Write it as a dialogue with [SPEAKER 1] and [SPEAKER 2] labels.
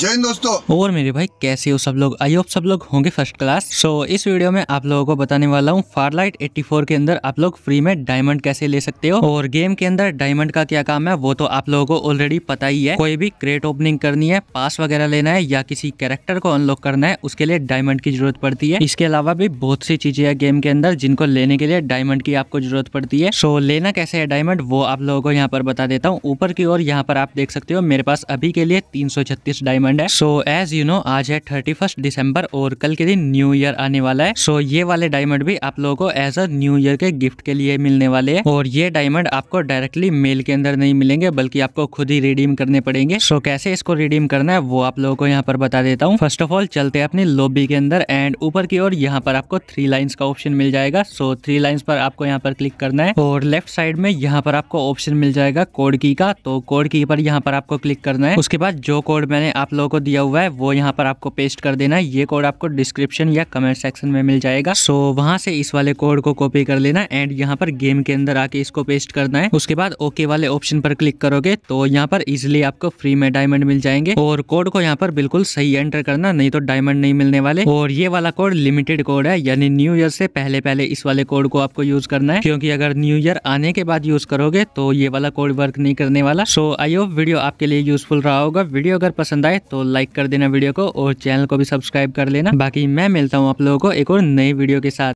[SPEAKER 1] जय हिंद दोस्तों और मेरे भाई कैसे हो सब लोग आई होप सब लोग होंगे फर्स्ट क्लास सो so, इस वीडियो में आप लोगों को बताने वाला हूँ फारलाइट 84 के अंदर आप लोग फ्री में डायमंड कैसे ले सकते हो और गेम के अंदर डायमंड का क्या काम है वो तो आप लोगों को ऑलरेडी पता ही है कोई भी क्रेट ओपनिंग करनी है पास वगैरह लेना है या किसी कैरेक्टर को अनलॉक करना है उसके लिए डायमंड की जरूरत पड़ती है इसके अलावा भी बहुत सी चीजें है गेम के अंदर जिनको लेने के लिए डायमंड की आपको जरूरत पड़ती है सो लेना कैसे है डायमंड वो आप लोगों को यहाँ पर बता देता हूँ ऊपर की ओर यहाँ पर आप देख सकते हो मेरे पास अभी के लिए तीन डायमंड डायमंड है सो एज यू नो आज है थर्टी फर्स्ट दिसंबर और कल के दिन न्यू ईयर आने वाला है सो so, ये वाले डायमंड भी आप लोगों को एज अ न्यू ईयर के गिफ्ट के लिए मिलने वाले हैं और ये डायमंड आपको डायरेक्टली मेल के अंदर नहीं मिलेंगे बल्कि आपको खुद ही रिडीम करने पड़ेंगे सो so, कैसे इसको रिडीम करना है वो आप लोगों को यहाँ पर बता देता हूँ फर्स्ट ऑफ ऑल चलते हैं अपनी लोबी के अंदर एंड ऊपर की ओर यहाँ पर आपको थ्री लाइन्स का ऑप्शन मिल जाएगा सो थ्री लाइन्स पर आपको यहाँ पर क्लिक करना है और लेफ्ट साइड में यहाँ पर आपको ऑप्शन मिल जाएगा कोड की का तो कोड की पर यहाँ पर आपको क्लिक करना है उसके बाद जो कोड मैंने आप लोगो को दिया हुआ है वो यहाँ पर आपको पेस्ट कर देना है ये कोड आपको डिस्क्रिप्शन या कमेंट सेक्शन में मिल जाएगा सो वहाँ से इस वाले कोड को कॉपी कर लेना एंड यहाँ पर गेम के अंदर आके इसको पेस्ट करना है उसके बाद ओके वाले ऑप्शन पर क्लिक करोगे तो यहाँ पर इजिली आपको फ्री में डायमंड मिल जाएंगे और कोड को यहाँ पर बिल्कुल सही एंटर करना नहीं तो डायमंड नहीं मिलने वाले और ये वाला कोड लिमिटेड कोड है यानी न्यू ईयर से पहले पहले इस वाले कोड को आपको यूज करना है क्योंकि अगर न्यू ईयर आने के बाद यूज करोगे तो ये वाला कोड वर्क नहीं करने वाला सो आई होप वीडियो आपके लिए यूजफुल रहा होगा वीडियो अगर पसंद आए तो लाइक कर देना वीडियो को और चैनल को भी सब्सक्राइब कर लेना बाकी मैं मिलता हूँ आप लोगों को एक और नई वीडियो के साथ